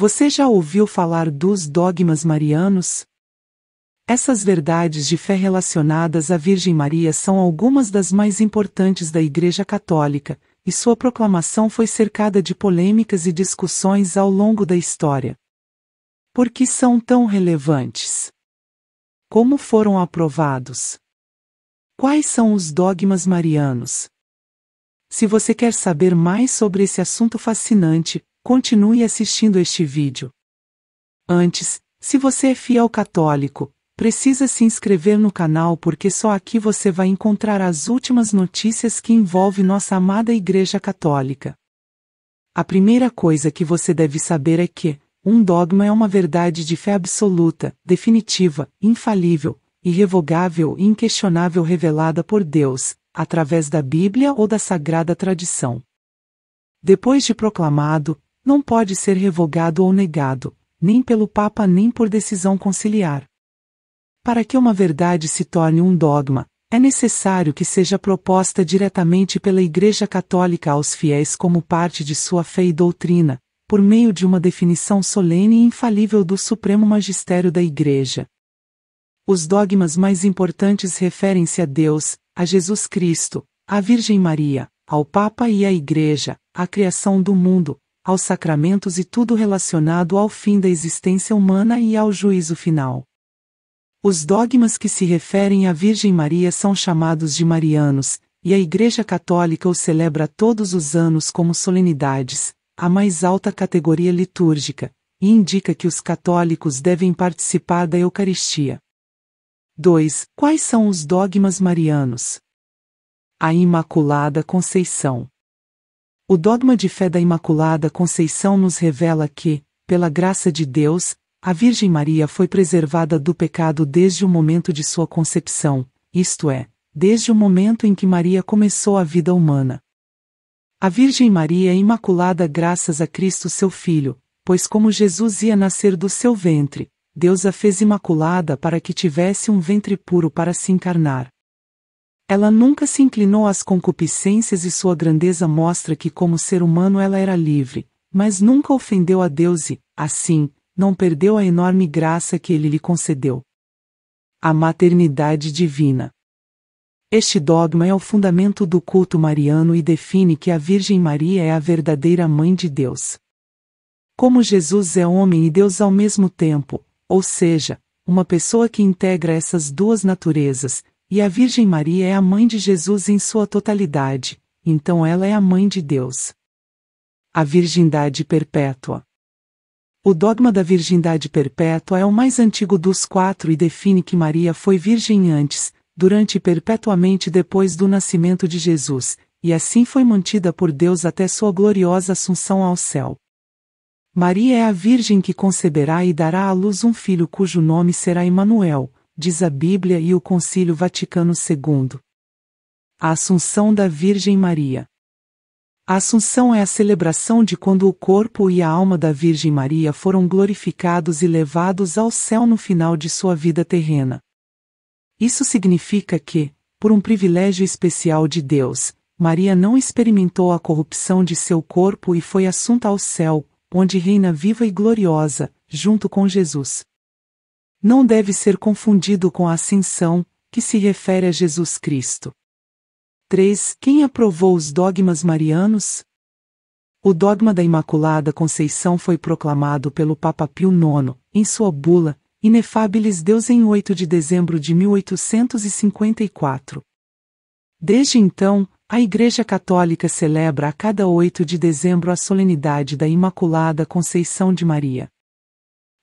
Você já ouviu falar dos dogmas marianos? Essas verdades de fé relacionadas à Virgem Maria são algumas das mais importantes da Igreja Católica, e sua proclamação foi cercada de polêmicas e discussões ao longo da história. Por que são tão relevantes? Como foram aprovados? Quais são os dogmas marianos? Se você quer saber mais sobre esse assunto fascinante, Continue assistindo este vídeo. Antes, se você é fiel católico, precisa se inscrever no canal porque só aqui você vai encontrar as últimas notícias que envolvem nossa amada Igreja Católica. A primeira coisa que você deve saber é que, um dogma é uma verdade de fé absoluta, definitiva, infalível, irrevogável e inquestionável revelada por Deus, através da Bíblia ou da sagrada tradição. Depois de proclamado, não pode ser revogado ou negado, nem pelo Papa nem por decisão conciliar. Para que uma verdade se torne um dogma, é necessário que seja proposta diretamente pela Igreja Católica aos fiéis como parte de sua fé e doutrina, por meio de uma definição solene e infalível do Supremo Magistério da Igreja. Os dogmas mais importantes referem-se a Deus, a Jesus Cristo, à Virgem Maria, ao Papa e à Igreja, à criação do mundo, aos sacramentos e tudo relacionado ao fim da existência humana e ao juízo final. Os dogmas que se referem à Virgem Maria são chamados de marianos, e a Igreja Católica os celebra todos os anos como solenidades, a mais alta categoria litúrgica, e indica que os católicos devem participar da Eucaristia. 2. Quais são os dogmas marianos? A Imaculada Conceição. O dogma de fé da Imaculada Conceição nos revela que, pela graça de Deus, a Virgem Maria foi preservada do pecado desde o momento de sua concepção, isto é, desde o momento em que Maria começou a vida humana. A Virgem Maria é imaculada graças a Cristo seu Filho, pois como Jesus ia nascer do seu ventre, Deus a fez imaculada para que tivesse um ventre puro para se encarnar. Ela nunca se inclinou às concupiscências e sua grandeza mostra que, como ser humano, ela era livre, mas nunca ofendeu a Deus e, assim, não perdeu a enorme graça que ele lhe concedeu. A maternidade divina. Este dogma é o fundamento do culto mariano e define que a Virgem Maria é a verdadeira mãe de Deus. Como Jesus é homem e Deus ao mesmo tempo, ou seja, uma pessoa que integra essas duas naturezas, e a Virgem Maria é a mãe de Jesus em sua totalidade, então ela é a mãe de Deus. A virgindade perpétua. O dogma da virgindade perpétua é o mais antigo dos quatro e define que Maria foi virgem antes, durante e perpetuamente depois do nascimento de Jesus, e assim foi mantida por Deus até sua gloriosa assunção ao céu. Maria é a virgem que conceberá e dará à luz um filho cujo nome será Emanuel, diz a Bíblia e o Concílio Vaticano II. A Assunção da Virgem Maria. A Assunção é a celebração de quando o corpo e a alma da Virgem Maria foram glorificados e levados ao céu no final de sua vida terrena. Isso significa que, por um privilégio especial de Deus, Maria não experimentou a corrupção de seu corpo e foi assunta ao céu, onde reina viva e gloriosa, junto com Jesus não deve ser confundido com a ascensão, que se refere a Jesus Cristo. 3. Quem aprovou os dogmas marianos? O dogma da Imaculada Conceição foi proclamado pelo Papa Pio IX, em sua bula, Inefabilis Deus em 8 de dezembro de 1854. Desde então, a Igreja Católica celebra a cada 8 de dezembro a solenidade da Imaculada Conceição de Maria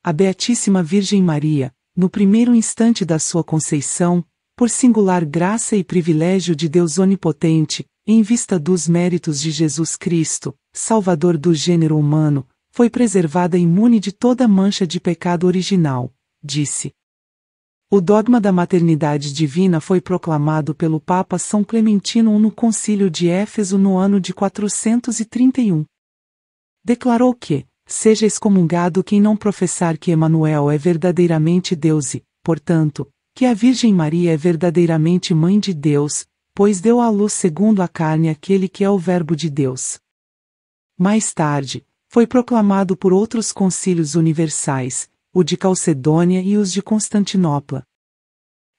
a Beatíssima Virgem Maria, no primeiro instante da sua conceição, por singular graça e privilégio de Deus Onipotente, em vista dos méritos de Jesus Cristo, Salvador do gênero humano, foi preservada imune de toda mancha de pecado original, disse. O dogma da maternidade divina foi proclamado pelo Papa São Clementino I no Concílio de Éfeso no ano de 431. Declarou que, Seja excomungado quem não professar que Emanuel é verdadeiramente Deus e, portanto, que a Virgem Maria é verdadeiramente mãe de Deus, pois deu à luz segundo a carne aquele que é o Verbo de Deus. Mais tarde, foi proclamado por outros concílios universais, o de Calcedônia e os de Constantinopla,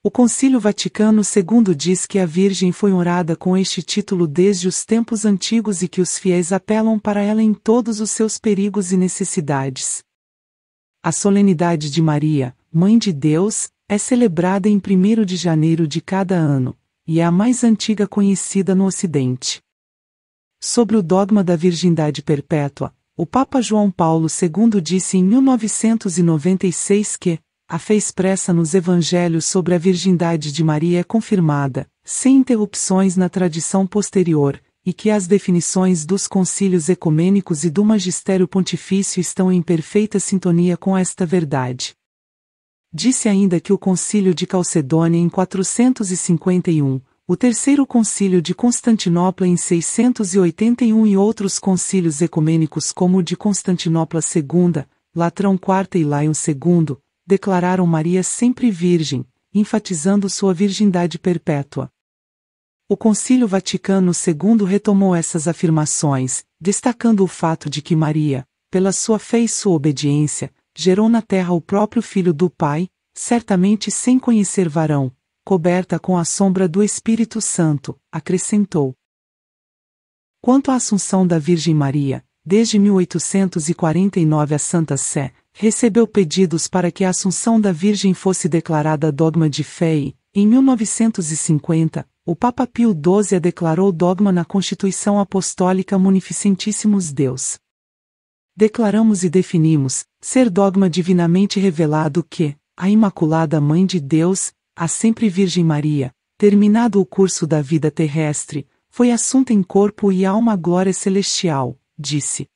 o Concílio Vaticano II diz que a Virgem foi honrada com este título desde os tempos antigos e que os fiéis apelam para ela em todos os seus perigos e necessidades. A solenidade de Maria, Mãe de Deus, é celebrada em 1 de janeiro de cada ano, e é a mais antiga conhecida no Ocidente. Sobre o dogma da virgindade perpétua, o Papa João Paulo II disse em 1996 que a fé expressa nos evangelhos sobre a virgindade de Maria é confirmada, sem interrupções na tradição posterior, e que as definições dos concílios ecumênicos e do magistério pontifício estão em perfeita sintonia com esta verdade. Disse ainda que o concílio de Calcedônia em 451, o terceiro concílio de Constantinopla em 681 e outros concílios ecumênicos como o de Constantinopla II, Latrão IV e Laio II, declararam Maria sempre virgem, enfatizando sua virgindade perpétua. O Concílio Vaticano II retomou essas afirmações, destacando o fato de que Maria, pela sua fé e sua obediência, gerou na terra o próprio Filho do Pai, certamente sem conhecer varão, coberta com a sombra do Espírito Santo, acrescentou. Quanto à Assunção da Virgem Maria, desde 1849 a Santa Sé, recebeu pedidos para que a Assunção da Virgem fosse declarada dogma de fé e, em 1950, o Papa Pio XII a declarou dogma na Constituição Apostólica Munificentíssimos Deus. Declaramos e definimos, ser dogma divinamente revelado que, a Imaculada Mãe de Deus, a sempre Virgem Maria, terminado o curso da vida terrestre, foi assunta em corpo e alma glória celestial, disse.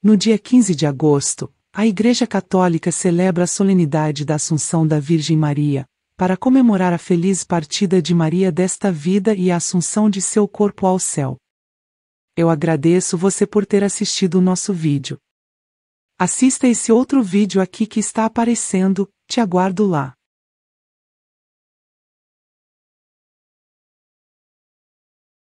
No dia 15 de agosto, a Igreja Católica celebra a solenidade da Assunção da Virgem Maria, para comemorar a feliz partida de Maria desta vida e a assunção de seu corpo ao céu. Eu agradeço você por ter assistido o nosso vídeo. Assista esse outro vídeo aqui que está aparecendo, te aguardo lá.